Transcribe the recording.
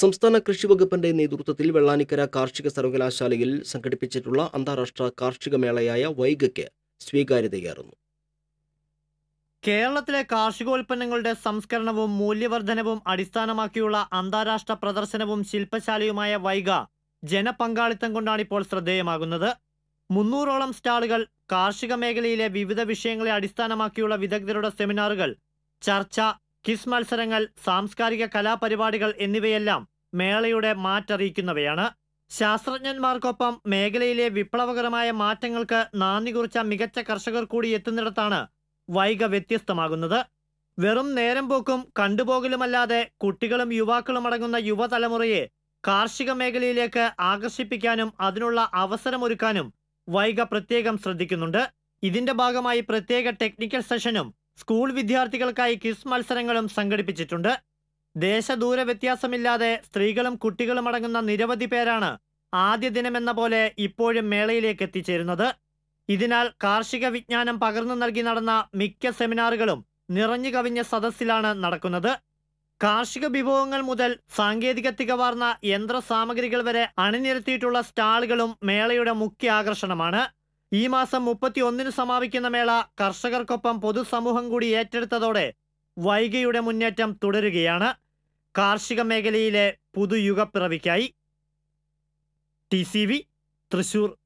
സംസ്ഥാന കൃഷി വകുപ്പിന്റെ നേതൃത്വത്തിൽ വെള്ളാനിക്കര കാർഷിക സർവകലാശാലയിൽ സംഘടിപ്പിച്ചിട്ടുള്ള അന്താരാഷ്ട്ര കാർഷിക മേളയായ വൈഗയ്ക്ക് സ്വീകാര്യതയേറുന്നു കേരളത്തിലെ കാർഷികോൽപ്പന്നങ്ങളുടെ സംസ്കരണവും മൂല്യവർദ്ധനവും അടിസ്ഥാനമാക്കിയുള്ള അന്താരാഷ്ട്ര പ്രദർശനവും ശില്പശാലയുമായ വൈഗ ജനപങ്കാളിത്തം കൊണ്ടാണിപ്പോൾ ശ്രദ്ധേയമാകുന്നത് മുന്നൂറോളം സ്റ്റാളുകൾ കാർഷിക മേഖലയിലെ വിവിധ വിഷയങ്ങളെ അടിസ്ഥാനമാക്കിയുള്ള വിദഗ്ധരുടെ സെമിനാറുകൾ ചർച്ച കിസ് മത്സരങ്ങൾ സാംസ്കാരിക കലാപരിപാടികൾ എന്നിവയെല്ലാം മേളയുടെ മാറ്ററിയിക്കുന്നവയാണ് ശാസ്ത്രജ്ഞന്മാർക്കൊപ്പം മേഖലയിലെ വിപ്ലവകരമായ മാറ്റങ്ങൾക്ക് നാന്ദി കുറിച്ച മികച്ച കർഷകർ കൂടി എത്തുന്നിടത്താണ് വൈഗ വ്യത്യസ്തമാകുന്നത് വെറും നേരം പോക്കും കണ്ടുപോകലുമല്ലാതെ കുട്ടികളും യുവാക്കളും അടങ്ങുന്ന യുവതലമുറയെ കാർഷിക മേഖലയിലേക്ക് ആകർഷിപ്പിക്കാനും അതിനുള്ള അവസരമൊരുക്കാനും വൈഗ പ്രത്യേകം ശ്രദ്ധിക്കുന്നുണ്ട് ഇതിന്റെ ഭാഗമായി പ്രത്യേക ടെക്നിക്കൽ സെഷനും സ്കൂൾ വിദ്യാർത്ഥികൾക്കായി ക്വിസ് മത്സരങ്ങളും സംഘടിപ്പിച്ചിട്ടുണ്ട് ദേശദൂര വ്യത്യാസമില്ലാതെ സ്ത്രീകളും കുട്ടികളും അടങ്ങുന്ന നിരവധി പേരാണ് ആദ്യ ദിനമെന്ന പോലെ ഇപ്പോഴും മേളയിലേക്ക് എത്തിച്ചേരുന്നത് ഇതിനാൽ കാർഷിക വിജ്ഞാനം പകർന്നു നൽകി നടന്ന മിക്ക സെമിനാറുകളും നിറഞ്ഞു കവിഞ്ഞ സദസ്സിലാണ് നടക്കുന്നത് കാർഷിക വിഭവങ്ങൾ മുതൽ സാങ്കേതിക തികവാർന്ന യന്ത്ര സാമഗ്രികൾ വരെ അണിനിരത്തിയിട്ടുള്ള സ്റ്റാളുകളും മേളയുടെ മുഖ്യ ആകർഷണമാണ് ഈ മാസം മുപ്പത്തിയൊന്നിന് സമാപിക്കുന്ന മേള കർഷകർക്കൊപ്പം പൊതുസമൂഹം കൂടി ഏറ്റെടുത്തതോടെ വൈകിയുടെ മുന്നേറ്റം തുടരുകയാണ് കാർഷിക മേഖലയിലെ പുതുയുഗപ്പിറവിക്കായി ടി സി വി തൃശൂർ